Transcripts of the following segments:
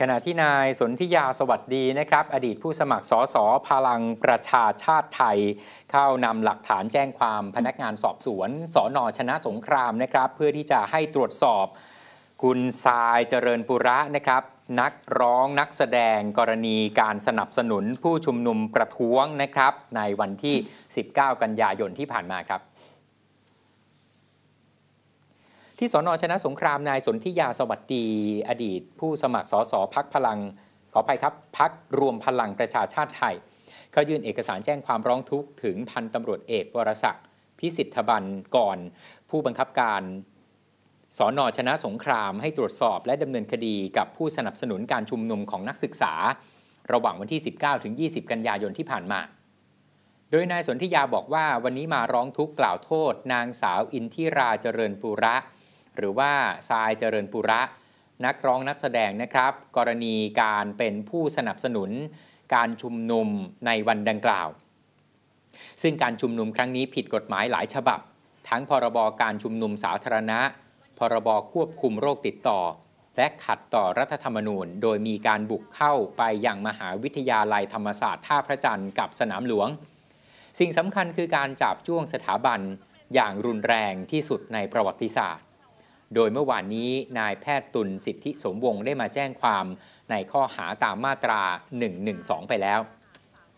ขณะที่นายสนธิยาสวัสดีนะครับ อดีตผู้สมัครสสพลังประชาชาติไทย เข้านำหลักฐานแจ้งความพนักงานสอบสวนสอนอชนะสงครามนะครับ เพื่อที่จะให้ตรวจสอบ คุณทรายเจริญปุระนะครับ นักร้องนักแสดงกรณีการสนับสนุนผู้ชุมนุมประท้วงนะครับในวันที่ 19 กันยายนที่ผ่านมาครับที่สอนอชนะสงครามนายสนธิยาสวัสดีอดีต ผู้สมัครสสพักพลัง ขออภัยครับพักรวมพลังประชาชาติไทยเขายื่นเอกสารแจ้งความร้องทุกข์ถึงพันตำรวจเอกวรศักดิ์พิสิทธบันก่อน ผู้บังคับการสอนอชนะสงครามให้ตรวจสอบและดำเนินคดีกับผู้สนับสนุนการชุมนุมของนักศึกษา ระหว่างวันที่ 19 ถึง 20 กันยายนที่ผ่านมา โดยนายสนธิยาบอกว่าวันนี้มาร้องทุกข์กล่าวโทษ นางสาวอินทิราเจริญปุระหรือว่าทรายเจริญปุระ นักร้องนักแสดงนะครับ กรณีการเป็นผู้สนับสนุน การชุมนุมในวันดังกล่าว ซึ่งการชุมนุมครั้งนี้ผิดกฎหมายหลายฉบับ ทั้งพรบการชุมนุมสาธารณะ พรบควบคุมโรคติดต่อ และขัดต่อรัฐธรรมนูญ โดยมีการบุกเข้าไปยังมหาวิทยาลัยธรรมศาสตร์ท่าพระจันทร์กับสนามหลวง สิ่งสำคัญคือการจับจ้วงสถาบันอย่างรุนแรงที่สุดในประวัติศาสตร์โดยเมื่อวานนี้นายแพทย์ตุลสิทธิสมวงได้มาแจ้งความในข้อหาตามมาตรา 112 ไปแล้ว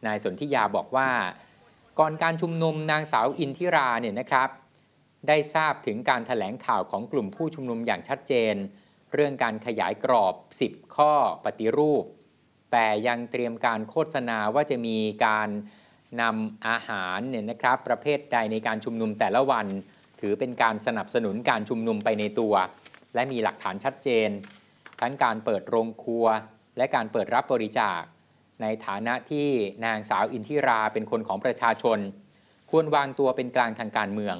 นายสนธิยาบอกว่า ก่อนการชุมนุมนางสาวอินทิราเนี่ยนะครับ ได้ทราบถึงการถแถลงข่าวของกลุ่มผู้ชุมนุมอย่างชัดเจน เรื่องการขยายกรอบ 10 ข้อปฏิรูป แต่ยังเตรียมการโฆษณาว่าจะมีการนำอาหารเนี่ยนะครับ ประเภทใดในการชุมนุมแต่ละวันถือเป็นการสนับสนุนการชุมนุมไปในตัว และมีหลักฐานชัดเจน ทั้งการเปิดโรงครัว และการเปิดรับบริจาค ในฐานะที่นางสาวอินทิราเป็นคนของประชาชน ควรวางตัวเป็นกลางทางการเมือง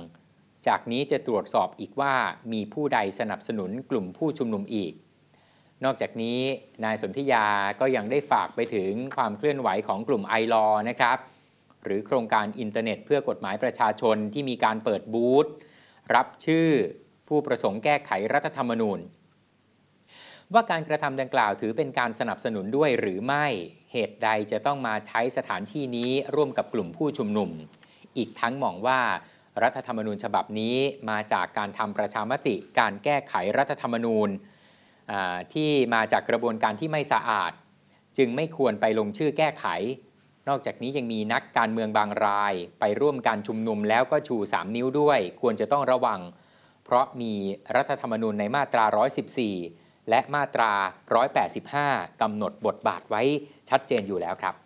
จากนี้จะตรวจสอบอีกว่ามีผู้ใดสนับสนุนกลุ่มผู้ชุมนุมอีก นอกจากนี้นายสนธิยา ก็ยังได้ฝากไปถึงความเคลื่อนไหวของกลุ่มไอรอนะครับหรือโครงการอินเทอร์เน็ตเพื่อกฎหมายประชาชนที่มีการเปิดบูธรับชื่อผู้ประสงค์แก้ไขรัฐธรรมนูญ ว่าการกระทำดังกล่าวถือเป็นการสนับสนุนด้วย หรือไม่เหตุใดจะต้องมาใช้สถานที่นี้ร่วมกับกลุ่มผู้ชุมนุม อีกทั้งมองว่ารัฐธรรมนูญฉบับนี้มาจากการทำประชามติ การแก้ไขรัฐธรรมนูญที่มาจากกระบวนการที่ไม่สะอาด จึงไม่ควรไปลงชื่อแก้ไขนอกจากนี้ยังมีนักการเมืองบางรายไปร่วมการชุมนุมแล้วก็ชู 3 นิ้วด้วย ควรจะต้องระวัง เพราะมีรัฐธรรมนูญในมาตรา 114 และมาตรา 185 กำหนดบทบาทไว้ชัดเจนอยู่แล้วครับ